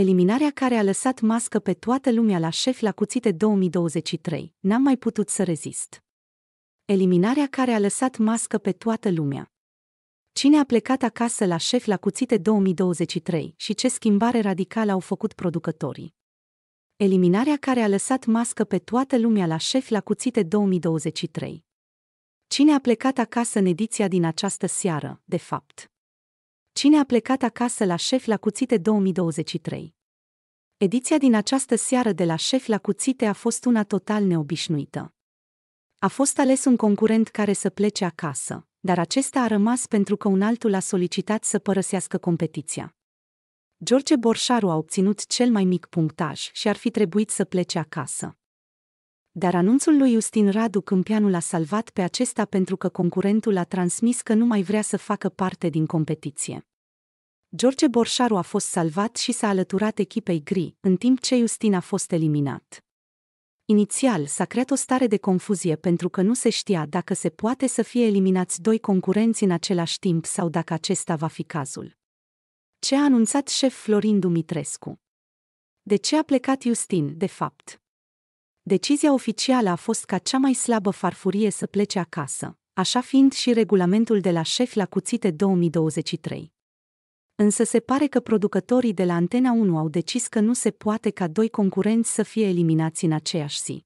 eliminarea care a lăsat mască pe toată lumea la șef la cuțite 2023, n-am mai putut să rezist. Eliminarea care a lăsat mască pe toată lumea. Cine a plecat acasă la șef la cuțite 2023 și ce schimbare radicală au făcut producătorii? Eliminarea care a lăsat mască pe toată lumea la șef la cuțite 2023. Cine a plecat acasă în ediția din această seară, de fapt? Cine a plecat acasă la șef la cuțite 2023? Ediția din această seară de la șef la cuțite a fost una total neobișnuită. A fost ales un concurent care să plece acasă, dar acesta a rămas pentru că un altul a solicitat să părăsească competiția. George Borșaru a obținut cel mai mic punctaj și ar fi trebuit să plece acasă dar anunțul lui Justin Radu Câmpianu l-a salvat pe acesta pentru că concurentul a transmis că nu mai vrea să facă parte din competiție. George Borșaru a fost salvat și s-a alăturat echipei gri, în timp ce Justin a fost eliminat. Inițial s-a creat o stare de confuzie pentru că nu se știa dacă se poate să fie eliminați doi concurenți în același timp sau dacă acesta va fi cazul. Ce a anunțat șef Florin Dumitrescu? De ce a plecat Justin, de fapt? Decizia oficială a fost ca cea mai slabă farfurie să plece acasă, așa fiind și regulamentul de la șef la cuțite 2023. Însă se pare că producătorii de la Antena 1 au decis că nu se poate ca doi concurenți să fie eliminați în aceeași zi.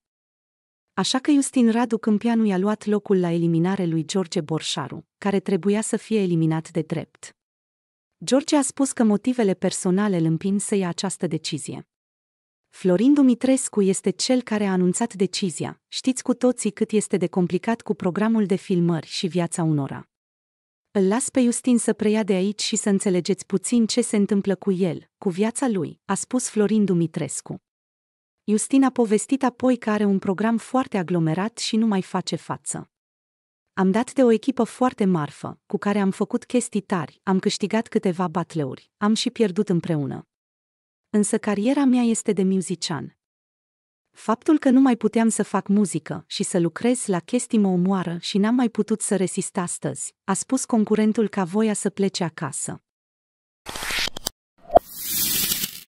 Așa că Justin Radu Câmpianu i-a luat locul la eliminare lui George Borșaru, care trebuia să fie eliminat de drept. George a spus că motivele personale îl împin să ia această decizie. Florin Dumitrescu este cel care a anunțat decizia. Știți cu toții cât este de complicat cu programul de filmări și viața unora. Îl las pe Justin să preia de aici și să înțelegeți puțin ce se întâmplă cu el, cu viața lui, a spus Florin Dumitrescu. Justin a povestit apoi că are un program foarte aglomerat și nu mai face față. Am dat de o echipă foarte marfă, cu care am făcut chestii tari, am câștigat câteva batleuri, am și pierdut împreună însă cariera mea este de muzician. Faptul că nu mai puteam să fac muzică și să lucrez la chestii mă omoară și n-am mai putut să resist astăzi, a spus concurentul ca voia să plece acasă.